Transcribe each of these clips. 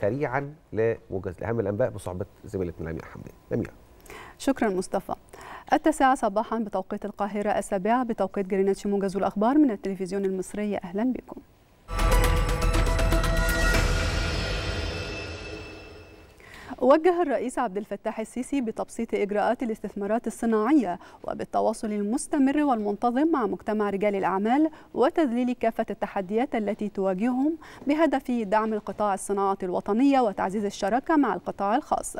سريعا لموجز لاهم الانباء بصحبه زميلتنا لميا حمدان لميا شكرا مصطفى التاسعة صباحا بتوقيت القاهرة السابعة بتوقيت جرينتش موجز الأخبار من التلفزيون المصري أهلا بكم وجه الرئيس عبد الفتاح السيسي بتبسيط إجراءات الاستثمارات الصناعية وبالتواصل المستمر والمنتظم مع مجتمع رجال الأعمال وتذليل كافة التحديات التي تواجههم بهدف دعم القطاع الصناعة الوطنية وتعزيز الشراكة مع القطاع الخاص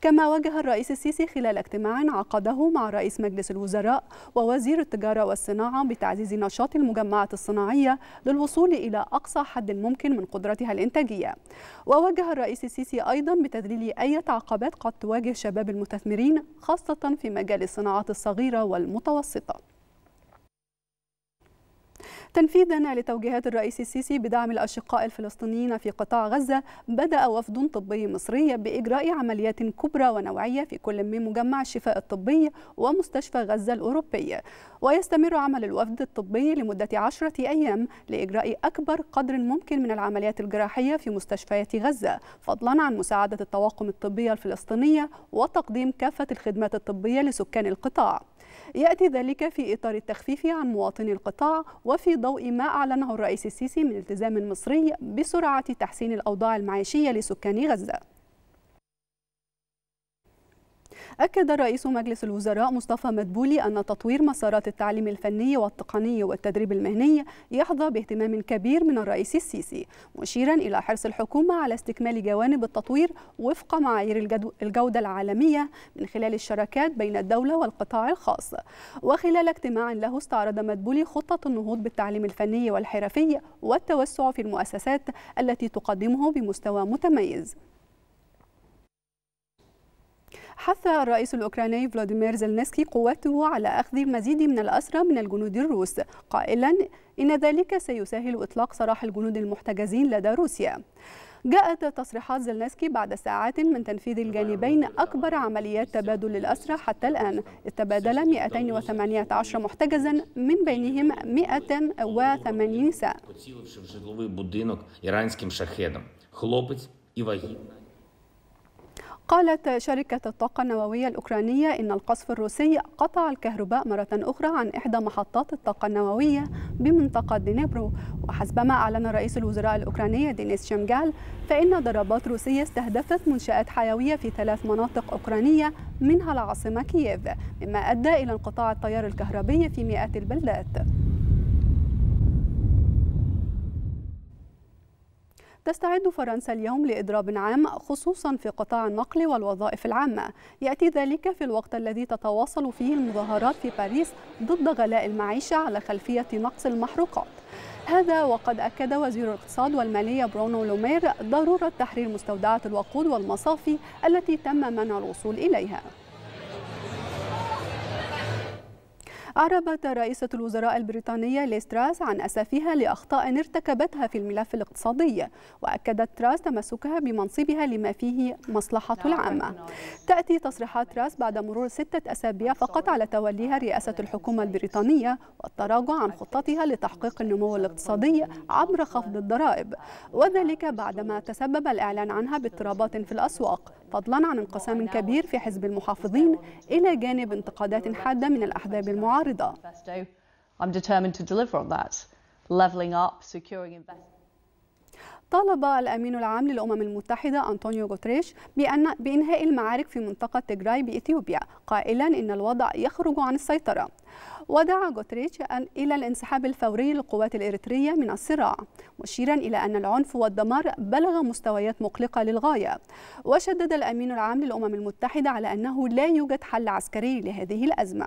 كما وجه الرئيس السيسي خلال اجتماع عقده مع رئيس مجلس الوزراء ووزير التجارة والصناعة بتعزيز نشاط المجمعات الصناعية للوصول إلى أقصى حد ممكن من قدرتها الإنتاجية ووجه الرئيس السيسي أيضا بتذليل أي عقبات قد تواجه شباب المستثمرين خاصة في مجال الصناعات الصغيرة والمتوسطة تنفيذا لتوجيهات الرئيس السيسي بدعم الأشقاء الفلسطينيين في قطاع غزة بدأ وفد طبي مصري بإجراء عمليات كبرى ونوعية في كل من مجمع الشفاء الطبي ومستشفى غزة الأوروبي ويستمر عمل الوفد الطبي لمدة عشرة أيام لإجراء أكبر قدر ممكن من العمليات الجراحية في مستشفيات غزة فضلا عن مساعدة الطواقم الطبية الفلسطينية وتقديم كافة الخدمات الطبية لسكان القطاع يأتي ذلك في إطار التخفيف عن مواطني القطاع وفي ضوء ما أعلنه الرئيس السيسي من التزام مصري بسرعة تحسين الأوضاع المعيشية لسكان غزة أكد رئيس مجلس الوزراء مصطفى مدبولي أن تطوير مسارات التعليم الفني والتقني والتدريب المهني يحظى باهتمام كبير من الرئيس السيسي مشيرا إلى حرص الحكومة على استكمال جوانب التطوير وفق معايير الجودة العالمية من خلال الشراكات بين الدولة والقطاع الخاص وخلال اجتماع له استعرض مدبولي خطة النهوض بالتعليم الفني والحرفي والتوسع في المؤسسات التي تقدمه بمستوى متميز حث الرئيس الأوكراني فلاديمير زلنسكي قوته على أخذ المزيد من الأسرى من الجنود الروس قائلا إن ذلك سيسهل إطلاق سراح الجنود المحتجزين لدى روسيا جاءت تصريحات زلنسكي بعد ساعات من تنفيذ الجانبين أكبر عمليات تبادل الأسرى حتى الآن تبادل 218 محتجزا من بينهم 180 نساء قالت شركة الطاقة النووية الأوكرانية إن القصف الروسي قطع الكهرباء مرة أخرى عن إحدى محطات الطاقة النووية بمنطقة دينيبرو وحسبما أعلن رئيس الوزراء الأوكراني دينيس شمجال فإن ضربات روسية استهدفت منشآت حيوية في ثلاث مناطق أوكرانية منها العاصمة كييف مما أدى إلى انقطاع التيار الكهربي في مئات البلدات تستعد فرنسا اليوم لإضراب عام خصوصا في قطاع النقل والوظائف العامة يأتي ذلك في الوقت الذي تتواصل فيه المظاهرات في باريس ضد غلاء المعيشة على خلفية نقص المحروقات هذا وقد أكد وزير الاقتصاد والمالية برونو لومير ضرورة تحرير مستودعات الوقود والمصافي التي تم منع الوصول إليها أعربت رئيسة الوزراء البريطانية ليستراس عن أسفها لأخطاء ارتكبتها في الملف الاقتصادي وأكدت تراس تمسكها بمنصبها لما فيه مصلحة نعم، نعم. العامة تأتي تصريحات تراس بعد مرور ستة أسابيع نعم، فقط على توليها رئاسة الحكومة البريطانية والتراجع عن خطتها لتحقيق النمو الاقتصادي عبر خفض الضرائب وذلك بعدما تسبب الإعلان عنها باضطرابات في الأسواق فضلا عن انقسام كبير في حزب المحافظين إلى جانب انتقادات حادة من الأحزاب المعارضة. I'm determined to deliver on that, leveling up, securing investment. طالب الأمين العام للأمم المتحدة أنطونيو غوتريش بأن بإنهاء المعارك في منطقة تجراي بإثيوبيا قائلا إن الوضع يخرج عن السيطرة ودعا غوتريش إلى الانسحاب الفوري للقوات الإريترية من الصراع مشيرا إلى أن العنف والدمار بلغ مستويات مقلقة للغاية وشدد الأمين العام للأمم المتحدة على أنه لا يوجد حل عسكري لهذه الأزمة